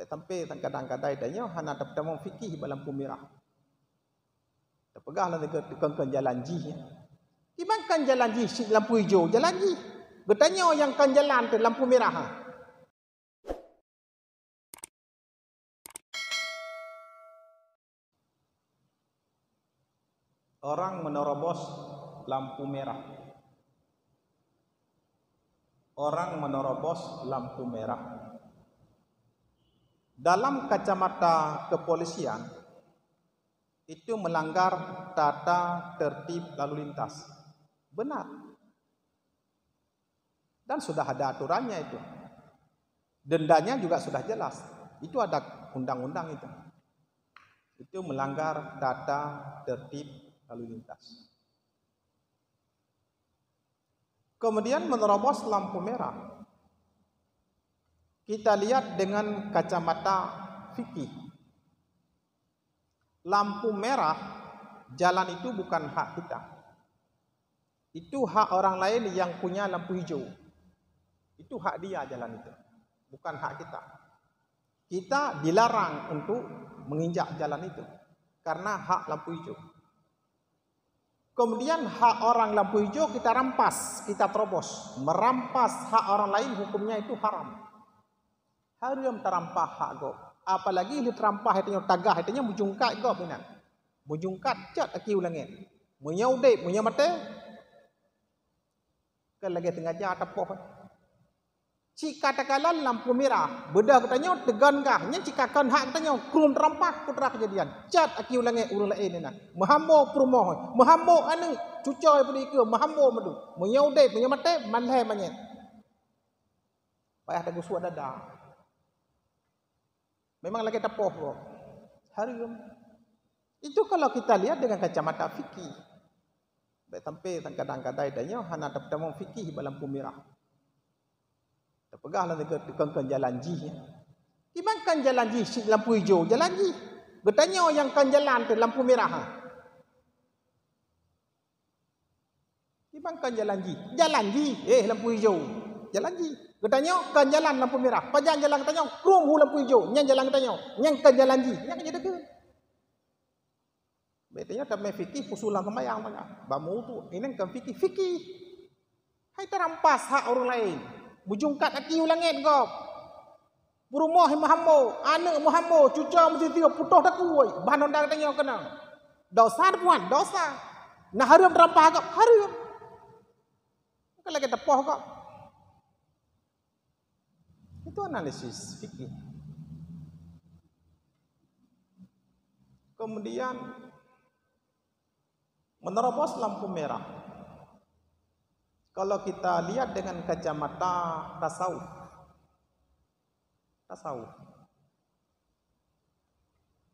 tak sampai tang kadang kadai tanya hana tak pertama fikih dalam pumirah terpegahlah dekat dekat jalan ji ya. Ibangkan jalan ji si lampu hijau jalan ji bertanya yang kan jalan tu lampu merah ha? orang menerobos lampu merah orang menerobos lampu merah dalam kacamata kepolisian itu melanggar tata tertib lalu lintas. Benar. Dan sudah ada aturannya itu. Dendanya juga sudah jelas. Itu ada undang-undang itu. Itu melanggar tata tertib lalu lintas. Kemudian menerobos lampu merah kita lihat dengan kacamata fikih. Lampu merah jalan itu bukan hak kita. Itu hak orang lain yang punya lampu hijau. Itu hak dia jalan itu, bukan hak kita. Kita dilarang untuk menginjak jalan itu karena hak lampu hijau. Kemudian hak orang lampu hijau kita rampas, kita terobos. Merampas hak orang lain hukumnya itu haram. Hari yang terampah hak gop. Apalagi dia terampah itu yang tagah itu yang bujungkat gop minat. Bujungkat cat aki ulangin. Munya udik, munya mata. Kalau lagi tengah jah tepuh. Cik katakanlah lampu merah. Bedah katanya tegan kah. Yang cik katakan hak katanya. Kurung terampah putera kejadian. Cat aki ulangin urul lain ini. Mahamu perumah. Mahamu anu. Cucu yang pun ikut. Mahamu madu. Munya udik, munya mata. Malah manyet. Payah tak gusuk dadah. Memang lagi tepuh bro. Harium. Itu kalau kita lihat dengan kacamata fikih. Baik sampai kadang-kadang kadainya hana tetamu fikih dalam pemirah. Terpegahlah dia dikongkan jalan ji. Ya. Imankan jalan ji si lampu hijau jalan ji. Bertanya yang kan jalan tu lampu merah. Ha. Imankan jalan ji. Jalan ji. Eh lampu hijau jalan ji. Ketanya kan jalan lampu merah. Panjang jalan tanya, krom hu lampu hijau. Nyang jalan tanya, Nyang kan jalan ji. Nyang jadi ke. Betanya kan me fikih pusulang kemayang banyak. Bamu tu ini kan fikih fikih. Hai terampas hak orang lain. Bujungkat hati ulangit kau. Rumah Muhammad, anak Muhammad, cucu mesti dia putus tak kuai. Bahan tanya katanya kena. Dosa puan, dosa. Nah harum terampah kau, harum. Kalau kita poh kau, itu analisis fikih. Kemudian menerobos lampu merah. Kalau kita lihat dengan kacamata tasawuf. Tasawuf.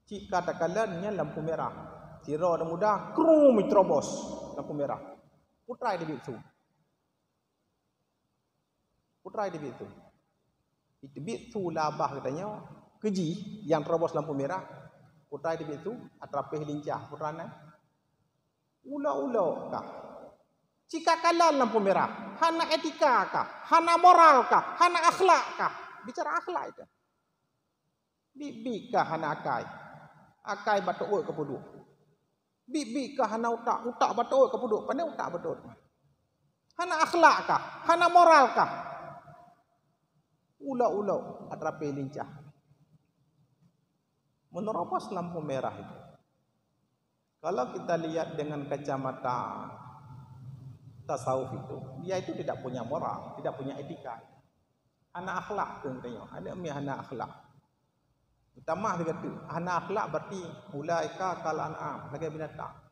Jika tak kalahnya lampu merah. Tiro dan mudah, krum, terobos lampu merah. Putrai di biksu. Putrai di biksu itu bitu labah katanya keji yang terobos lampu merah putai debit tu atrapih lincah putana ula-ula kah jika kalah lampu merah hana etika kah hana moral kah hana akhlak kah bicara akhlak itu bibi kah hana akai akai batuk oi kepuduk bibi kah hana utak utak batuk oi kepuduk pandai utak betul hana akhlak kah hana moral kah ulau-ulau atrapi lincah. Menerobos lampu merah itu. Kalau kita lihat dengan kacamata tasawuf itu, dia itu tidak punya moral, tidak punya etika. Anak akhlak tu tentunya, ada mi anak akhlak. Utama dia kata, anak akhlak berarti mulaika kal an'am, lagi binatang.